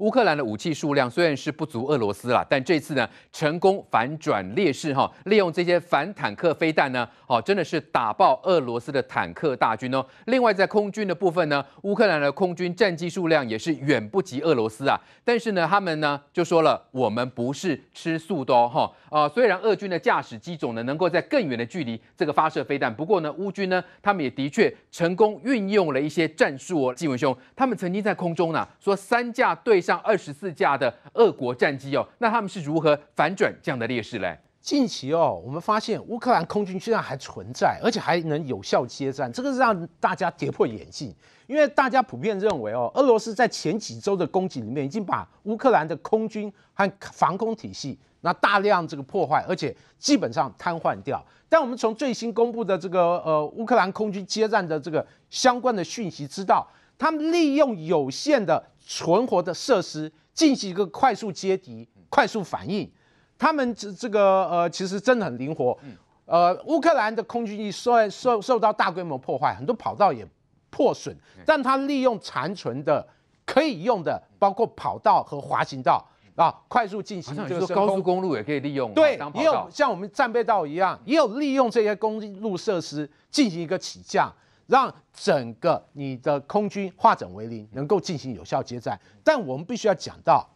乌克兰的武器数量虽然是不足俄罗斯啦，但这次呢成功反转劣势哈，利用这些反坦克飞弹呢，哦真的是打爆俄罗斯的坦克大军哦。另外在空军的部分呢，乌克兰的空军战机数量也是远不及俄罗斯啊，但是呢他们呢就说了，我们不是吃素的哦哈啊，虽然俄军的驾驶机种呢能够在更远的距离这个发射飞弹，不过呢乌军呢他们也的确成功运用了一些战术哦，纪文兄他们曾经在空中呢说三架对。上二十四架的俄国战机哦，那他们是如何反转这样的劣势嘞？近期哦，我们发现乌克兰空军居然还存在，而且还能有效接战，这个让大家跌破眼镜。因为大家普遍认为哦，俄罗斯在前几周的攻击里面已经把乌克兰的空军和防空体系那大量这个破坏，而且基本上瘫痪掉。但我们从最新公布的这个呃乌克兰空军接战的这个相关的讯息知道。他们利用有限的存活的设施进行一个快速接敌、快速反应。他们这这个呃，其实真的很灵活。呃，乌克兰的空军基受受受到大规模破坏，很多跑道也破损，但他利用残存的可以用的，包括跑道和滑行道啊，快速进行就是高速公路也可以利用。对，也有像我们战备道一样，也有利用这些公路设施进行一个起降。让整个你的空军化整为零，能够进行有效接战。但我们必须要讲到，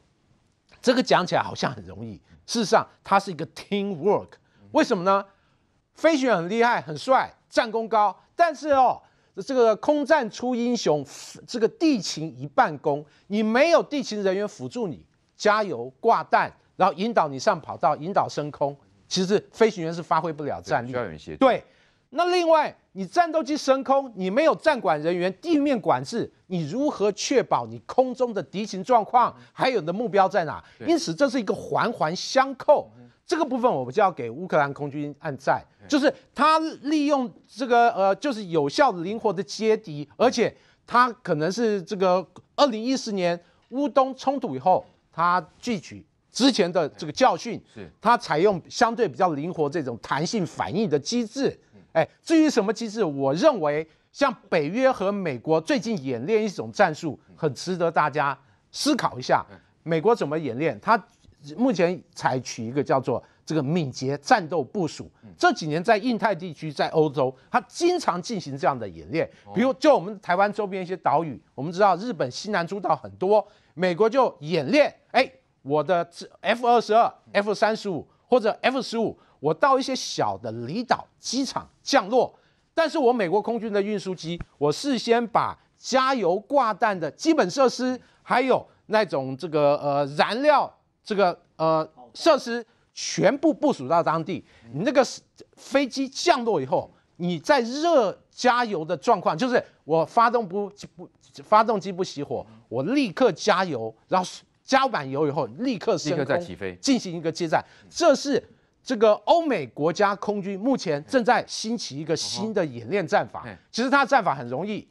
这个讲起来好像很容易，事实上它是一个 team work。为什么呢？飞行员很厉害、很帅、战功高，但是哦，这个空战出英雄，这个地勤一半功。你没有地勤人员辅助你加油、挂弹，然后引导你上跑道、引导升空，其实飞行员是发挥不了战力。需要有对。那另外，你战斗机升空，你没有站管人员地面管制，你如何确保你空中的敌情状况，还有你的目标在哪？因此，这是一个环环相扣。这个部分我们就要给乌克兰空军按赞，就是他利用这个呃，就是有效灵活的接敌，而且他可能是这个二零一四年乌东冲突以后，他汲取之前的这个教训，是，他采用相对比较灵活这种弹性反应的机制。哎，至于什么机制，我认为像北约和美国最近演练一种战术，很值得大家思考一下。美国怎么演练？它目前采取一个叫做“这个敏捷战斗部署”，这几年在印太地区、在欧洲，它经常进行这样的演练。比如，就我们台湾周边一些岛屿，我们知道日本西南诸岛很多，美国就演练。哎，我的 F 二十二、F 三十五或者 F 十五。我到一些小的离岛机场降落，但是我美国空军的运输机，我事先把加油挂弹的基本设施，还有那种这个呃燃料这个呃设施全部部署到当地。你那个飞机降落以后，你在热加油的状况，就是我发动不不发动机不熄火，我立刻加油，然后加满油以后立刻升空，立刻再起飞进行一个接站，这是。这个欧美国家空军目前正在兴起一个新的演练战法，其实它的战法很容易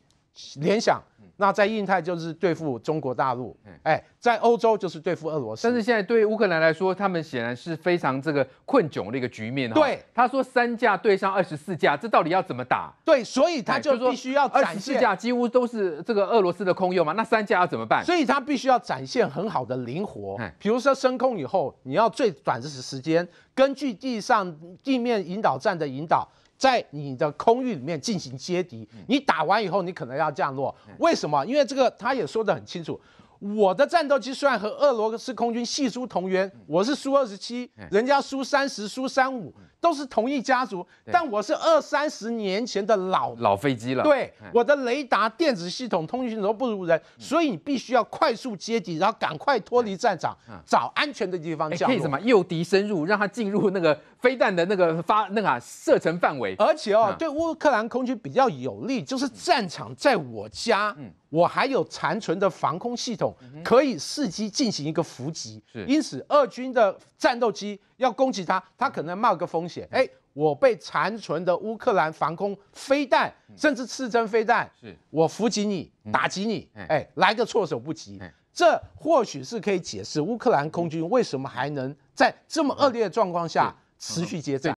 联想。那在印太就是对付中国大陆，哎，在欧洲就是对付俄罗斯，甚至现在对于乌克兰来说，他们显然是非常这个困窘的一个局面。对，他说三架对上二十四架，这到底要怎么打？对，所以他就必须要二十四架几乎都是这个俄罗斯的空用嘛，那三架要怎么办？所以他必须要展现很好的灵活，比如说升空以后，你要最短的时间，根据地上地面引导站的引导。在你的空域里面进行接敌，你打完以后你可能要降落，为什么？因为这个他也说得很清楚。我的战斗机虽然和俄罗斯空军系出同源，我是苏二十七，人家苏三十、苏三五都是同一家族，但我是二三十年前的老老飞机了。对，我的雷达、电子系统、通讯都不如人，所以你必须要快速接敌，然后赶快脱离战场，找安全的地方。可以什么诱敌深入，让他进入那个飞弹的那个发那个射程范围。而且哦，对乌克兰空军比较有利，就是战场在我家。我还有残存的防空系统，可以伺机进行一个伏击。是，因此，俄军的战斗机要攻击它，它可能冒个风险。哎，我被残存的乌克兰防空飞弹，甚至刺针飞弹，是，我伏击你，打击你，哎，来个措手不及。这或许是可以解释乌克兰空军为什么还能在这么恶劣的状况下持续接战。